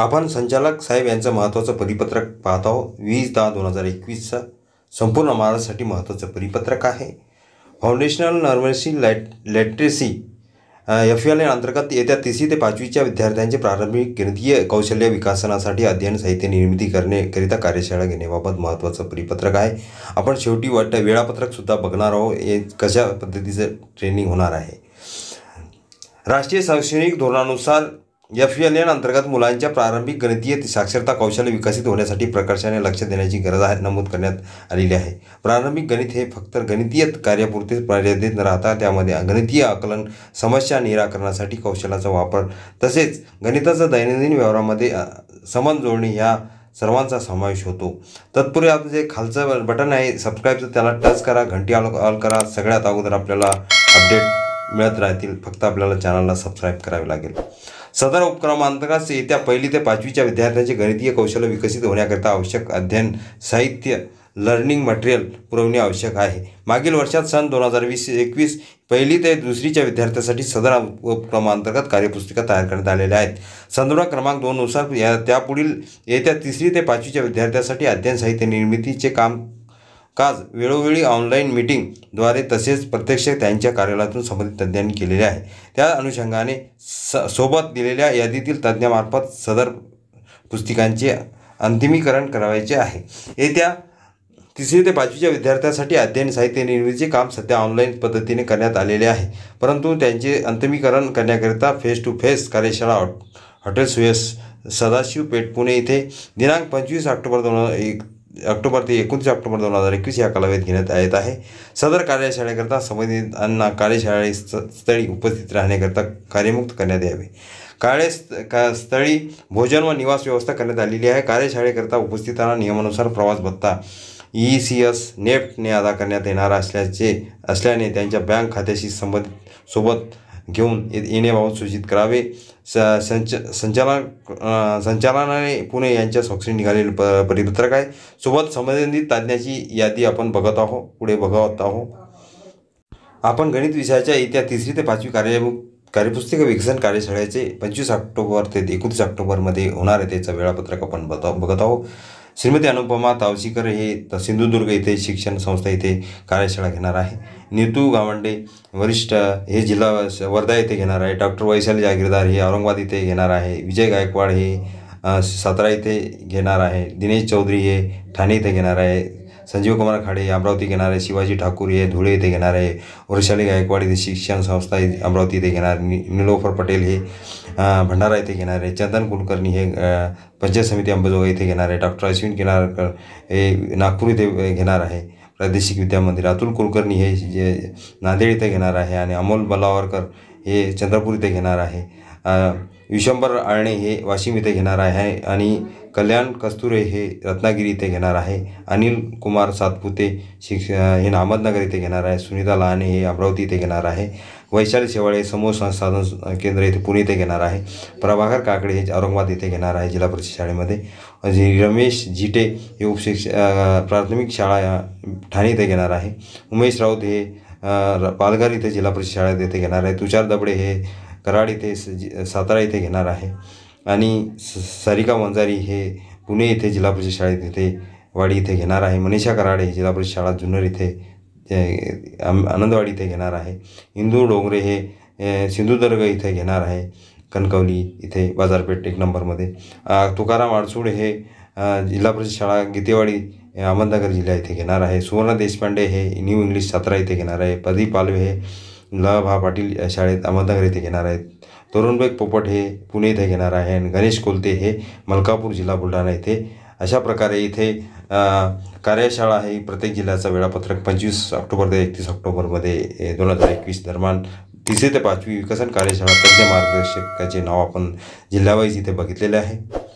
आपण संचालक साहेब यांचं महत्त्वाचं परिपत्रक पाहत आहोत वीस दहा दोन हजार एकवीसचं संपूर्ण महाराष्ट्रासाठी महत्त्वाचं परिपत्रक आहे foundational numeracy lit literacy F L अंतर्गत येत्या तिसरी ते पाचवीच्या विद्यार्थ्यांचे प्रारंभिक केंद्रीय कौशल्य विकासनासाठी अध्ययन साहित्य निर्मिती करण्याकरिता कार्यशाळा घेण्याबाबत महत्त्वाचं परिपत्रक आहे आपण शेवटी वाट वेळापत्रकसुद्धा बघणार आहोत हे कशा पद्धतीचं ट्रेनिंग होणार आहे राष्ट्रीय शैक्षणिक धोरणानुसार एफ एल एन अंतर्गत मुलांच्या प्रारंभिक गणितीय साक्षरता कौशल्य विकसित होण्यासाठी प्रकर्षाने लक्ष देण्याची गरज आहे नमूद करण्यात आलेली आहे प्रारंभिक गणित हे फक्त गणितीय कार्यापुरते मर्यादित न राहता त्यामध्ये गणितीय आकलन समस्या निराकरणासाठी कौशल्याचा वापर तसेच गणिताचा दैनंदिन व्यवहारामध्ये समान जोडणी ह्या सर्वांचा समावेश होतो तत्पूर्वी आपलं जे खालचं बटन आहे सबस्क्राईबचं त्याला टच करा घंटी ऑल ऑल करा सगळ्यात अगोदर आपल्याला अपडेट मिळत राहतील फक्त आपल्याला चॅनलला सबस्क्राईब करावे लागेल सदर उपक्रमांतर्गत येत्या पहिली ते पाचवीच्या विद्यार्थ्यांचे गणितीय कौशल्य विकसित होण्याकरिता आवश्यक अध्ययन साहित्य लर्निंग मटेरियल पुरवणे आवश्यक आहे मागील वर्षात सन दोन हजार वीस एकवीस पहिली ते दुसरीच्या विद्यार्थ्यासाठी सदर उपक्रमांतर्गत कार्यपुस्तिका तयार करण्यात आलेल्या आहेत संदर्भ क्रमांक दोननुसार या त्यापुढील येत्या तिसरी ते पाचवीच्या विद्यार्थ्यासाठी अध्ययन साहित्य निर्मितीचे काम काज वेळोवेळी ऑनलाईन मीटिंगद्वारे तसेच प्रत्यक्ष त्यांच्या कार्यालयातून संबंधित तज्ज्ञांनी केलेले आहे त्या अनुषंगाने स सोबत दिलेल्या यादीतील तज्ज्ञामार्फत सदर पुस्तिकांचे अंतिमीकरण करावायचे आहे येत्या तिसरी ते पाचवीच्या विद्यार्थ्यांसाठी अध्ययन साहित्य निर्मितीचे काम सध्या ऑनलाईन पद्धतीने करण्यात आलेले आहे परंतु त्यांचे अंतिमीकरण करण्याकरिता फेस टू फेस कार्यशाळा हॉटेल सुएस सदाशिव पेठ पुणे येथे दिनांक पंचवीस ऑक्टोबर दोन एक ऑक्टोबर ते एकोणतीस ऑक्टोबर दोन हजार एकवीस या कालावधीत घेण्यात येत आहे सदर कार्यशाळेकरता संबंधितांना कार्यशाळे स्थळी उपस्थित राहण्याकरता कार्यमुक्त करण्यात यावे कार्य का स्थळी भोजन व निवास व्यवस्था करण्यात आलेली आहे कार्यशाळेकरता उपस्थितांना नियमानुसार प्रवास भत्ता ई सी एस नेफ्टने अदा करण्यात येणार असल्याचे असल्याने त्यांच्या बँक खात्याशी संबंधित सोबत घेऊन येण्याबाबत सूचित करावे स संच संचालक संचालनाने पुणे यांच्या स्वाक्षरी निघालेले प परिपत्रक आहे सोबत संबंधित तज्ज्ञाची यादी आपण बघत आहो पुढे बघत आहो आपण गणित विषयाच्या येत्या तिसरी ते पाचवी कार्य कार्यपुस्तिका विकसन कार्यशाळेचे पंचवीस ऑक्टोबर ते एकोणतीस ऑक्टोबरमध्ये होणार आहे त्याचं वेळापत्रक आपण बघ बघत आहोत श्रीमती अनुपमा तावसीकर हे सिंधुदुर्ग येथे शिक्षण संस्था येथे कार्यशाळा घेणार आहे नेतू गावंडे वरिष्ठ हे जिल्हा वर्धा येथे घेणार आहे डॉक्टर वैशाली जागीरदार हे औरंगाबाद इथे घेणार आहे विजय गायकवाड हे सातारा इथे घेणार आहे दिनेश चौधरी हे ठाणे इथे घेणार आहे संजीव कुमार खाडे अमरावती घेणार आहे शिवाजी ठाकूर हे धुळे येथे घेणार आहे वर्षाली गायकवाड इथे शिक्षण संस्था अमरावती इथे घेणार नि निलोफर पटेल हे भंडारा येथे घेणार आहे चंदन कुलकर्णी हे पंचायत समिती अंबाजोगाई इथे घेणार आहे डॉक्टर अश्विन किनारकर हे नागपूर इथे घेणार आहे प्रादेशिक विद्यामंदिर अतुल कुलकर्णी हे जे नांदेड इथे घेणार आहे आणि अमोल बलावरकर हे चंद्रपूर इथे घेणार आहे विशंबर आळणे हे वाशिम इथे घेणार आहे आणि कल्याण कस्तुरे हे रत्नागिरी इथे घेणार आहे अनिल कुमार सातपुते शिक्ष हे अहमदनगर इथे घेणार आहे सुनीता लहाने हे अमरावती इथे घेणार आहे वैशाली शेवाळे समूह संसाधन केंद्र इथे पुणे इथे घेणार आहे प्रभाकर काकडे हे औरंगाबाद इथे घेणार आहे जिल्हा परिषद शाळेमध्ये रमेश जिटे हे उपशिक्ष प्राथमिक शाळा ठाणे इथे घेणार आहे उमेश राऊत हे पालघर इथे जिल्हा परिषद शाळेत इथे घेणार आहे तुषार दबडे हे कराड इथे सातारा इथे घेणार आहे आणि स सारिका वंजारी हे पुणे इथे जिल्हा परिषद शाळेत इथे वाडी इथे घेणार आहे मनीषा कराडे जिल्हा परिषद शाळा जुन्नर इथे आनंदवाडी इथे घेणार आहे इंदू डोंगरे हे सिंधुदुर्ग इथे घेणार आहे कणकवली इथे बाजारपेठ एक नंबरमध्ये तुकाराम आडसूड हे जिल्हा परिषद शाळा गीतेवाडी अहमदनगर जिल्हा इथे घेणार आहे सुवर्ण देशपांडे हे न्यू इंग्लिश सातारा इथे घेणार आहे प्रदीप पालवे हे ल भा पाटील या शाळेत अहमदनगर येथे घेणार आहेत तरुणबेग पोपट हे पुणे इथे घेणार आहे आणि गणेश कोलते हे मलकापूर जिल्हा बुलढाणा येथे अशा प्रकारे इथे कार्यशाळा ही प्रत्येक जिल्ह्याचा वेळापत्रक पंचवीस ऑक्टोबर ते एकतीस ऑक्टोबरमध्ये दोन हजार एकवीस दरम्यान तिसरी ते पाचवी विकसन कार्यशाळा तज्ज्ञ मार्गदर्शकाचे नाव आपण जिल्हावाईज इथे बघितलेले आहे